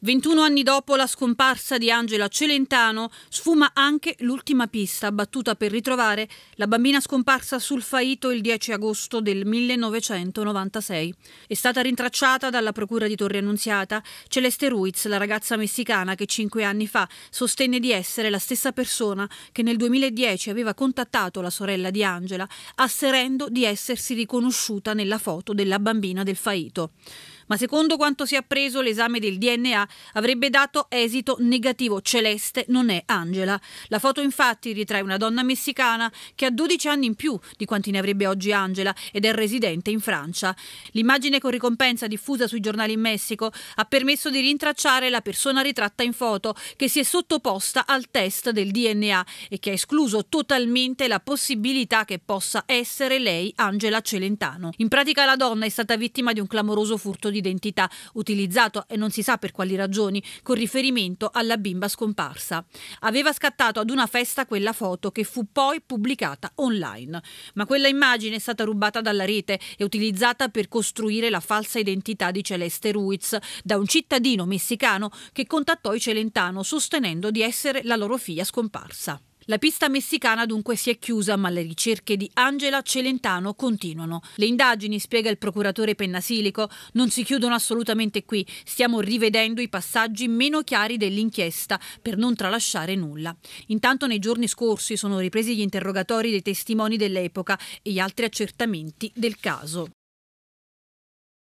21 anni dopo la scomparsa di Angela Celentano sfuma anche l'ultima pista battuta per ritrovare la bambina scomparsa sul Faito il 10 agosto del 1996. È stata rintracciata dalla procura di Torre Annunziata Celeste Ruiz, la ragazza messicana che cinque anni fa sostenne di essere la stessa persona che nel 2010 aveva contattato la sorella di Angela asserendo di essersi riconosciuta nella foto della bambina del Faito ma secondo quanto si è appreso l'esame del DNA avrebbe dato esito negativo. Celeste non è Angela. La foto infatti ritrae una donna messicana che ha 12 anni in più di quanti ne avrebbe oggi Angela ed è residente in Francia. L'immagine con ricompensa diffusa sui giornali in Messico ha permesso di rintracciare la persona ritratta in foto che si è sottoposta al test del DNA e che ha escluso totalmente la possibilità che possa essere lei Angela Celentano. In pratica la donna è stata vittima di un clamoroso furto di d'identità utilizzato e non si sa per quali ragioni con riferimento alla bimba scomparsa. Aveva scattato ad una festa quella foto che fu poi pubblicata online, ma quella immagine è stata rubata dalla rete e utilizzata per costruire la falsa identità di Celeste Ruiz da un cittadino messicano che contattò i Celentano sostenendo di essere la loro figlia scomparsa. La pista messicana dunque si è chiusa, ma le ricerche di Angela Celentano continuano. Le indagini, spiega il procuratore Pennasilico, non si chiudono assolutamente qui. Stiamo rivedendo i passaggi meno chiari dell'inchiesta per non tralasciare nulla. Intanto nei giorni scorsi sono ripresi gli interrogatori dei testimoni dell'epoca e gli altri accertamenti del caso.